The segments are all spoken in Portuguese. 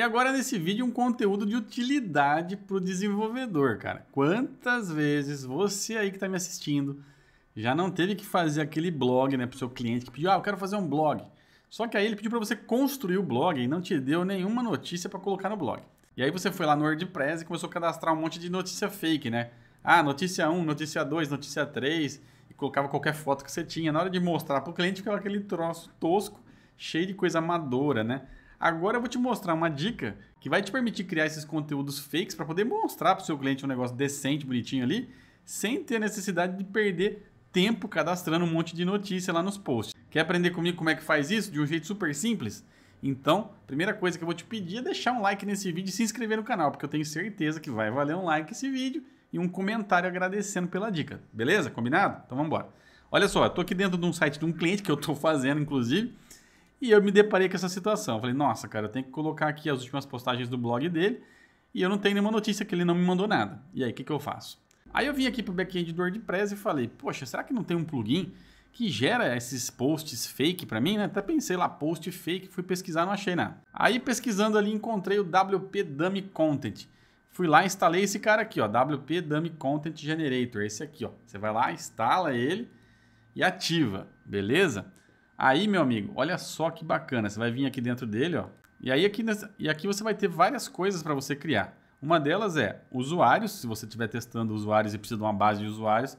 E agora nesse vídeo um conteúdo de utilidade para o desenvolvedor, cara. Quantas vezes você aí que está me assistindo já não teve que fazer aquele blog né, para o seu cliente que pediu, ah, eu quero fazer um blog. Só que aí ele pediu para você construir o blog e não te deu nenhuma notícia para colocar no blog. E aí você foi lá no WordPress e começou a cadastrar um monte de notícia fake, né? Ah, notícia 1, notícia 2, notícia 3, e colocava qualquer foto que você tinha. Na hora de mostrar para o cliente ficava aquele troço tosco, cheio de coisa amadora, né? Agora eu vou te mostrar uma dica que vai te permitir criar esses conteúdos fakes para poder mostrar para o seu cliente um negócio decente, bonitinho ali, sem ter a necessidade de perder tempo cadastrando um monte de notícia lá nos posts. Quer aprender comigo como é que faz isso de um jeito super simples? Então, primeira coisa que eu vou te pedir é deixar um like nesse vídeo e se inscrever no canal, porque eu tenho certeza que vai valer um like esse vídeo e um comentário agradecendo pela dica. Beleza? Combinado? Então vamos embora. Olha só, eu estou aqui dentro de um site de um cliente que eu estou fazendo, inclusive, e eu me deparei com essa situação. falei, nossa, cara, eu tenho que colocar aqui as últimas postagens do blog dele e eu não tenho nenhuma notícia que ele não me mandou nada. E aí, o que, que eu faço? Aí eu vim aqui para o back-end do WordPress e falei, poxa, será que não tem um plugin que gera esses posts fake para mim? Né? Até pensei lá, post fake, fui pesquisar, não achei nada. Aí pesquisando ali, encontrei o WP Dummy Content. Fui lá, instalei esse cara aqui, ó, WP Dummy Content Generator, esse aqui, ó. Você vai lá, instala ele e ativa, beleza? Aí, meu amigo, olha só que bacana. Você vai vir aqui dentro dele, ó. E aí aqui, e aqui você vai ter várias coisas para você criar. Uma delas é usuários, se você estiver testando usuários e precisa de uma base de usuários,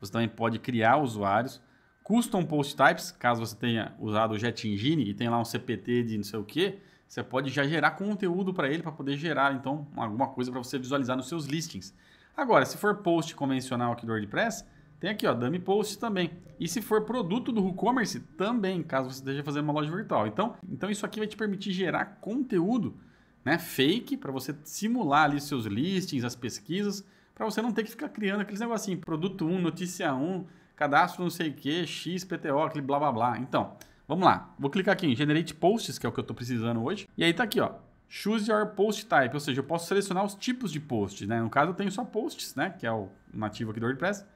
você também pode criar usuários. Custom Post Types, caso você tenha usado o Jet Engine e tenha lá um CPT de não sei o que, você pode já gerar conteúdo para ele para poder gerar então alguma coisa para você visualizar nos seus listings. Agora, se for post convencional aqui do WordPress, tem aqui, ó, dummy post também. E se for produto do WooCommerce, também, caso você esteja fazendo uma loja virtual. Então, então isso aqui vai te permitir gerar conteúdo né, fake para você simular ali seus listings, as pesquisas, para você não ter que ficar criando aqueles assim produto 1, notícia 1, cadastro não sei o que, X, PTO, aquele blá blá blá. Então, vamos lá. Vou clicar aqui em Generate Posts, que é o que eu estou precisando hoje. E aí tá aqui, ó. Choose your post type, ou seja, eu posso selecionar os tipos de posts, né? No caso, eu tenho só posts, né? Que é o nativo aqui do WordPress.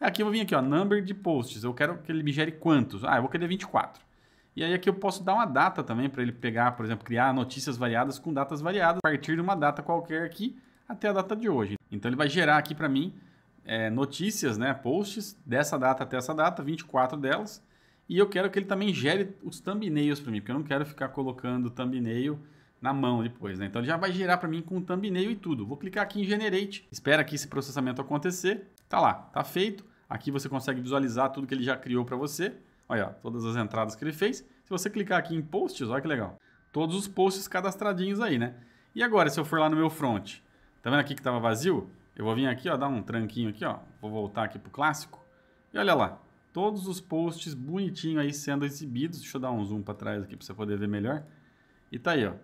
Aqui eu vou vir aqui, ó, number de posts. Eu quero que ele me gere quantos? Ah, eu vou querer 24. E aí aqui eu posso dar uma data também para ele pegar, por exemplo, criar notícias variadas com datas variadas a partir de uma data qualquer aqui até a data de hoje. Então ele vai gerar aqui para mim é, notícias, né, posts dessa data até essa data, 24 delas. E eu quero que ele também gere os thumbnails para mim, porque eu não quero ficar colocando thumbnail na mão depois, né? Então ele já vai gerar para mim com thumbnail e tudo. Vou clicar aqui em Generate, espera que esse processamento acontecer. Tá lá, tá feito. Aqui você consegue visualizar tudo que ele já criou para você. Olha, todas as entradas que ele fez. Se você clicar aqui em posts, olha que legal. Todos os posts cadastradinhos aí, né? E agora, se eu for lá no meu front, tá vendo aqui que estava vazio? Eu vou vir aqui, ó, dar um tranquinho aqui, ó. Vou voltar aqui pro clássico. E olha lá, todos os posts bonitinho aí sendo exibidos. Deixa eu dar um zoom para trás aqui para você poder ver melhor. E tá aí, ó.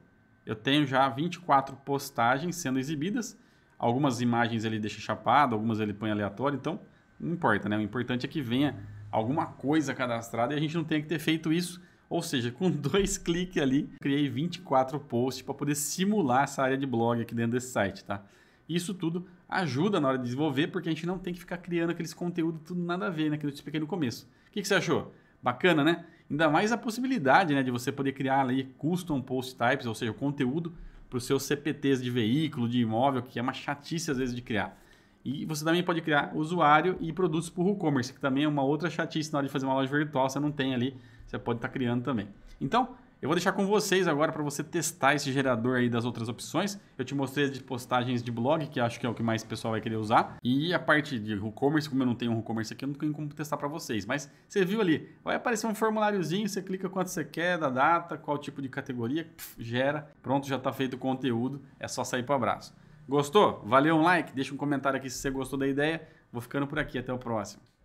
Eu tenho já 24 postagens sendo exibidas. Algumas imagens ele deixa chapado, algumas ele põe aleatório, então não importa, né? O importante é que venha alguma coisa cadastrada e a gente não tenha que ter feito isso. Ou seja, com dois cliques ali, criei 24 posts para poder simular essa área de blog aqui dentro desse site, tá? Isso tudo ajuda na hora de desenvolver, porque a gente não tem que ficar criando aqueles conteúdos tudo nada a ver, né? Que eu te expliquei no começo. O que, que você achou? Bacana, né? Ainda mais a possibilidade né, de você poder criar ali custom post types, ou seja, conteúdo para os seus CPTs de veículo, de imóvel, que é uma chatice às vezes de criar. E você também pode criar usuário e produtos por WooCommerce, que também é uma outra chatice na hora de fazer uma loja virtual, você não tem ali, você pode estar tá criando também. Então, eu vou deixar com vocês agora para você testar esse gerador aí das outras opções. Eu te mostrei de postagens de blog, que acho que é o que mais o pessoal vai querer usar. E a parte de WooCommerce, como eu não tenho um WooCommerce aqui, eu não tenho como testar para vocês. Mas você viu ali, vai aparecer um formuláriozinho, você clica quanto você quer, da data, qual tipo de categoria, pf, gera. Pronto, já está feito o conteúdo, é só sair para o abraço. Gostou? Valeu um like, deixa um comentário aqui se você gostou da ideia. Vou ficando por aqui, até o próximo.